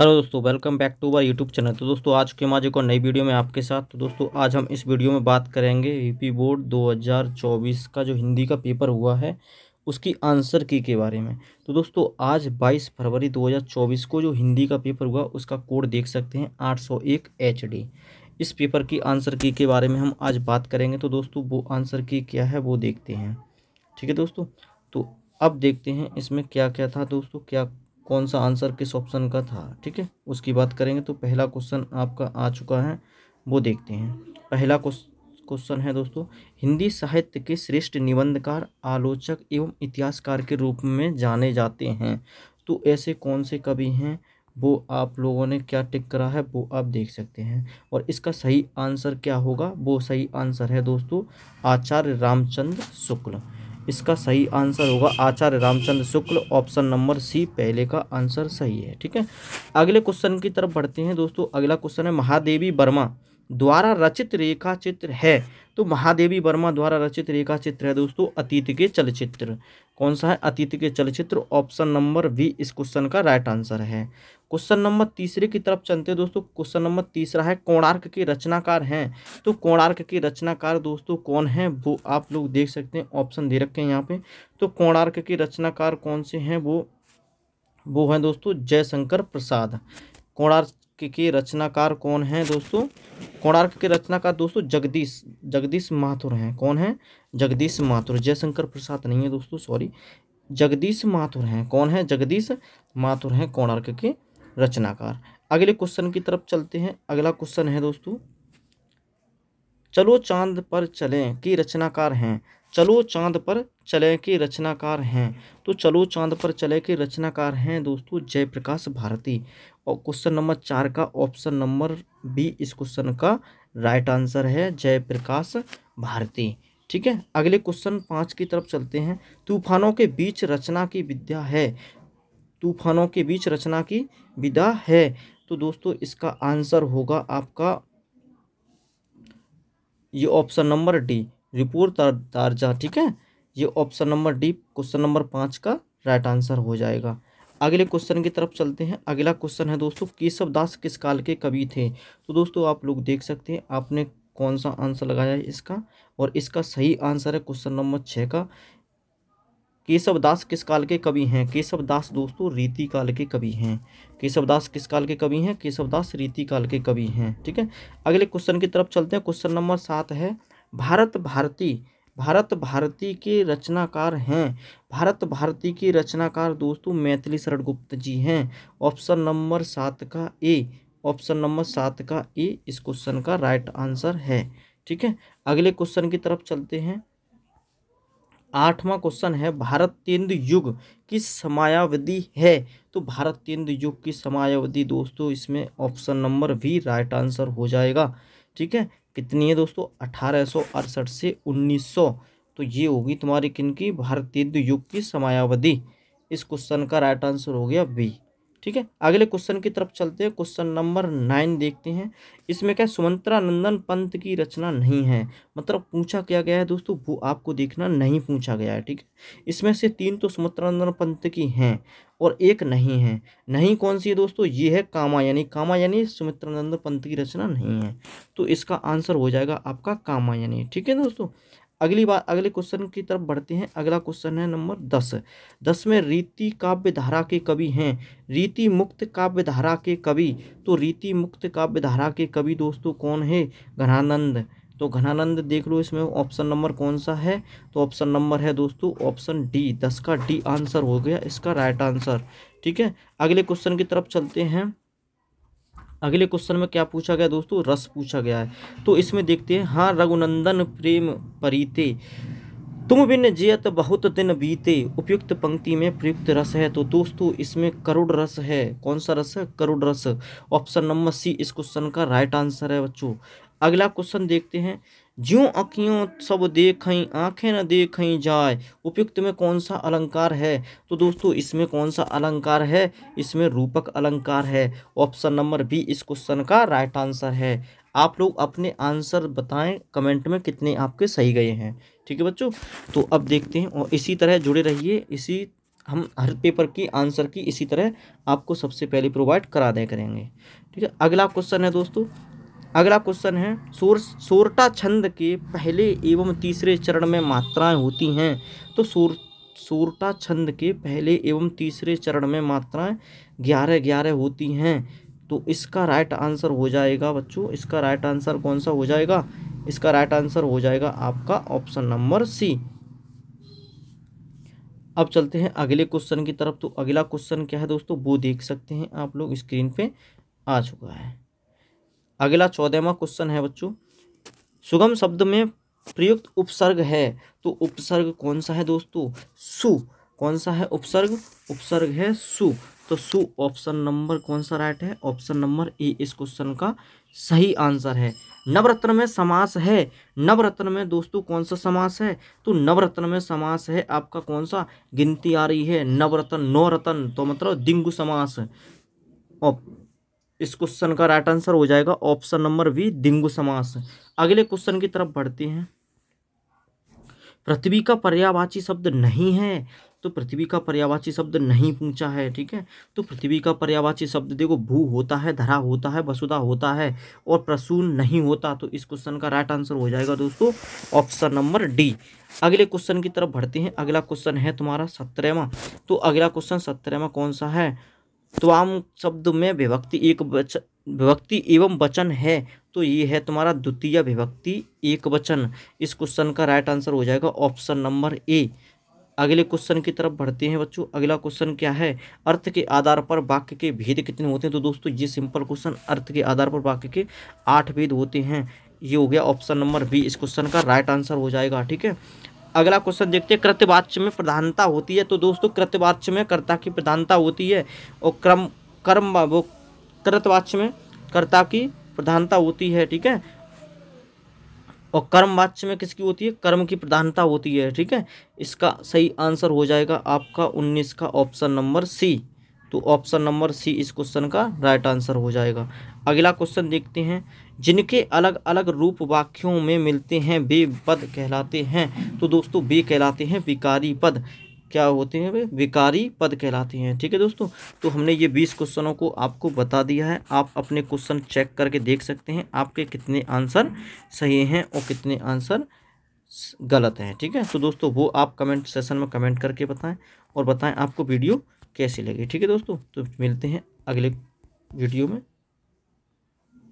hello दोस्तों welcome back to our YouTube channel तो दोस्तों आज के आज एक और नई वीडियो में आपके साथ तो दोस्तों आज हम इस वीडियो में बात करेंगे यूपी बोर्ड 2024 का जो हिंदी का पेपर हुआ है उसकी आंसर की के बारे में तो दोस्तों आज 22 फरवरी 2024 को जो हिंदी का पेपर हुआ उसका कोड देख सकते हैं आठ सौ इस पेपर की आंसर की के बारे में हम आज बात करेंगे तो दोस्तों वो आंसर की क्या है वो देखते हैं ठीक है दोस्तों तो अब देखते हैं इसमें क्या क्या था दोस्तों क्या कौन सा आंसर किस ऑप्शन का था ठीक है उसकी बात करेंगे तो पहला क्वेश्चन आपका आ चुका है वो देखते हैं पहला क्वेश्चन है दोस्तों हिंदी साहित्य के श्रेष्ठ निबंधकार आलोचक एवं इतिहासकार के रूप में जाने जाते हैं तो ऐसे कौन से कवि हैं वो आप लोगों ने क्या टिक करा है वो आप देख सकते हैं और इसका सही आंसर क्या होगा वो सही आंसर है दोस्तों आचार्य रामचंद्र शुक्ल इसका सही आंसर होगा Acharya Ramchandra Shukla option number C पहले का आंसर सही है ठीक है अगले क्वेश्चन की तरफ बढ़ते हैं दोस्तों अगला क्वेश्चन है महादेवी वर्मा द्वारा रचित रेखा चित्र है तो महादेवी वर्मा द्वारा रचित रेखा चित्र है दोस्तों अतीत के चलचित्र कौन सा है Atit ke Chalchitra option number B इस क्वेश्चन का राइट आंसर है क्वेश्चन नंबर तीसरे की तरफ चलते हैं दोस्तों क्वेश्चन नंबर तीसरा है कोणार्क के रचनाकार हैं तो कोणार्क के रचनाकार दोस्तों कौन हैं वो आप लोग देख सकते हैं ऑप्शन दे रखे हैं यहाँ पे तो कोणार्क के रचनाकार कौन से हैं वो वो हैं दोस्तों जयशंकर प्रसाद कोणार्क के रचनाकार कौन हैं दोस्तों कोणार्क के रचनाकार दोस्तों जगदीश जगदीश माथुर हैं कौन हैं जगदीश माथुर जयशंकर प्रसाद नहीं है दोस्तों सॉरी जगदीश माथुर हैं कौन है जगदीश माथुर हैं कोणार्क के रचनाकार अगले क्वेश्चन की तरफ चलते हैं अगला क्वेश्चन है दोस्तों चलो चांद पर चलें की रचनाकार हैं चलो चांद पर चले के रचनाकार हैं तो चलो चांद पर चले के रचनाकार हैं दोस्तों जयप्रकाश भारती और क्वेश्चन नंबर चार का ऑप्शन नंबर बी इस क्वेश्चन का राइट आंसर है जयप्रकाश भारती ठीक है अगले क्वेश्चन पाँच की तरफ चलते हैं तूफानों के बीच रचना की विद्या है तूफानों के बीच रचना की विद्या है तो दोस्तों इसका आंसर होगा आपका ये ऑप्शन नंबर डी रिपोर्ट तार तारजा ठीक है ये option number D question number पाँच का राइट आंसर हो जाएगा अगले क्वेश्चन की तरफ चलते हैं अगला क्वेश्चन है दोस्तों केशव दास किस काल के कवि थे तो दोस्तों आप लोग देख सकते हैं आपने कौन सा आंसर लगाया है इसका और इसका सही आंसर है क्वेश्चन नंबर छः का केशव दास किस काल के कवि हैं केशव दास दोस्तों रीति काल के कवि हैं केशव दास किस काल के कवि हैं केशव दास रीति काल के कवि हैं ठीक है अगले क्वेश्चन की तरफ चलते हैं क्वेश्चन नंबर सात है भारत भारती भारत भारती के रचनाकार हैं भारत भारती के रचनाकार दोस्तों मैथिली शरण गुप्त जी हैं ऑप्शन नंबर सात का ए ऑप्शन नंबर सात का ए इस क्वेश्चन का राइट आंसर है ठीक है अगले क्वेश्चन की तरफ चलते हैं आठवां क्वेश्चन है भारत तेंद युग की समायावधि है तो भारत तेंद युग की समायावधि दोस्तों इसमें option number B right answer हो जाएगा ठीक है कितनी है दोस्तों अठारह से उन्नीस तो ये होगी तुम्हारी किन की भारतीय युग की समयावधि इस क्वेश्चन का राइट आंसर हो गया बी ठीक है अगले क्वेश्चन की तरफ चलते हैं क्वेश्चन नंबर नाइन देखते हैं इसमें क्या सुमंत्रा नंदन पंत की रचना नहीं है मतलब पूछा क्या गया है दोस्तों वो आपको देखना नहीं पूछा गया है ठीक है इसमें से तीन तो सुमंत्रा नंदन पंत की हैं और एक नहीं है नहीं कौन सी है दोस्तों ये है कामा यानी कामा यानी नंदन पंत की रचना नहीं है तो इसका आंसर हो जाएगा आपका कामा यानी ठीक है दोस्तों अगली बात अगले क्वेश्चन की तरफ बढ़ते हैं अगला क्वेश्चन है नंबर दस दस में रीति काव्य धारा के कवि हैं रीति मुक्त काव्य धारा के कवि तो रीति मुक्त काव्य धारा के कवि दोस्तों कौन है घनानंद तो घनानंद देख लो इसमें ऑप्शन नंबर कौन सा है तो ऑप्शन नंबर है दोस्तों ऑप्शन डी दस का डी आंसर हो गया इसका राइट आंसर ठीक है अगले क्वेश्चन की तरफ चलते हैं अगले क्वेश्चन में क्या पूछा गया दोस्तों रस पूछा गया है तो इसमें देखते हैं हाँ रघुनंदन प्रेम परीते तुम बिन जियत बहुत दिन बीते उपयुक्त पंक्ति में प्रयुक्त रस है तो दोस्तों इसमें करुण रस है कौन सा रस है करुण रस ऑप्शन नंबर सी इस क्वेश्चन का राइट आंसर है बच्चों अगला क्वेश्चन देखते हैं जो अखियों सब देखें आंखें न देखें जाए उपयुक्त में कौन सा अलंकार है तो दोस्तों इसमें कौन सा अलंकार है इसमें रूपक अलंकार है ऑप्शन नंबर बी इस क्वेश्चन का राइट आंसर है आप लोग अपने आंसर बताएं कमेंट में कितने आपके सही गए हैं ठीक है बच्चों तो अब देखते हैं और इसी तरह जुड़े रहिए इसी हम हर पेपर की आंसर की इसी तरह आपको सबसे पहले प्रोवाइड करा दें करेंगे ठीक है अगला क्वेश्चन है दोस्तों अगला क्वेश्चन है सोर सोरटा छंद के पहले एवं तीसरे चरण में मात्राएं होती हैं तो सोर सोरटा छंद के पहले एवं तीसरे चरण में मात्राएं ग्यारह ग्यारह होती हैं तो इसका राइट आंसर हो जाएगा बच्चों इसका राइट आंसर कौन सा हो जाएगा इसका राइट आंसर हो जाएगा आपका ऑप्शन नंबर सी अब चलते हैं अगले क्वेश्चन की तरफ तो अगला क्वेश्चन क्या है दोस्तों वो देख सकते हैं आप लोग स्क्रीन पे आ चुका है अगला चौदहवा क्वेश्चन है बच्चों सुगम शब्द में प्रयुक्त उपसर्ग है तो उपसर्ग कौन सा है दोस्तों सु कौन सा है उपसर्ग उपसर्ग है सु तो सु ऑप्शन नंबर कौन सा राइट है ऑप्शन नंबर ए इस क्वेश्चन का सही आंसर है नवरत्न में समास है नवरत्न में दोस्तों कौन सा समास है तो नवरत्न में समास है आपका कौन सा गिनती आ रही है नवरत्न नौ रत्न तो मतलब दिंगु समास इस क्वेश्चन का राइट आंसर हो जाएगा ऑप्शन नंबर बी दिंगु समास अगले क्वेश्चन की तरफ बढ़ते हैं पृथ्वी का पर्यावाची शब्द नहीं है तो पृथ्वी का पर्यावाची शब्द नहीं पूछा है ठीक है तो पृथ्वी का पर्यावाची शब्द देखो भू होता है धरा होता है वसुधा होता है और प्रसून नहीं होता तो इस क्वेश्चन का राइट आंसर हो जाएगा दोस्तों ऑप्शन नंबर डी अगले क्वेश्चन की तरफ बढ़ते हैं अगला क्वेश्चन है तुम्हारा सत्रहवा तो अगला क्वेश्चन सत्रहवा कौन सा है तो आम शब्द में विभक्ति एक बच विभक्ति एवं वचन है तो ये है तुम्हारा द्वितीय विभक्ति एक वचन इस क्वेश्चन का राइट आंसर हो जाएगा ऑप्शन नंबर ए अगले क्वेश्चन की तरफ बढ़ते हैं बच्चों अगला क्वेश्चन क्या है अर्थ के आधार पर वाक्य के भेद कितने होते हैं तो दोस्तों ये सिंपल क्वेश्चन अर्थ के आधार पर वाक्य के आठ भेद होते हैं ये हो गया ऑप्शन नंबर बी इस क्वेश्चन का राइट आंसर हो जाएगा ठीक है अगला क्वेश्चन देखते हैं कृत्यवाच्य में प्रधानता होती है तो दोस्तों कृत्यवाच्य में कर्ता की प्रधानता होती है और क्रम कर्म वो कृतवाच्य में कर्ता की प्रधानता होती है ठीक है और कर्म वाच्य में किसकी होती है कर्म की प्रधानता होती है ठीक है इसका सही आंसर हो जाएगा आपका उन्नीस का ऑप्शन नंबर सी तो ऑप्शन नंबर सी इस क्वेश्चन का राइट आंसर हो जाएगा अगला क्वेश्चन देखते हैं जिनके अलग अलग रूप वाक्यों में मिलते हैं वे पद कहलाते हैं तो दोस्तों वे कहलाते हैं विकारी पद क्या होते हैं वे विकारी पद कहलाते हैं ठीक है दोस्तों तो हमने ये बीस क्वेश्चनों को आपको बता दिया है आप अपने क्वेश्चन चेक करके देख सकते हैं आपके कितने आंसर सही हैं और कितने आंसर गलत हैं ठीक है तो दोस्तों वो आप कमेंट सेशन में कमेंट करके बताएं और बताएं आपको वीडियो कैसी लगी ठीक है दोस्तों तो मिलते हैं अगले वीडियो में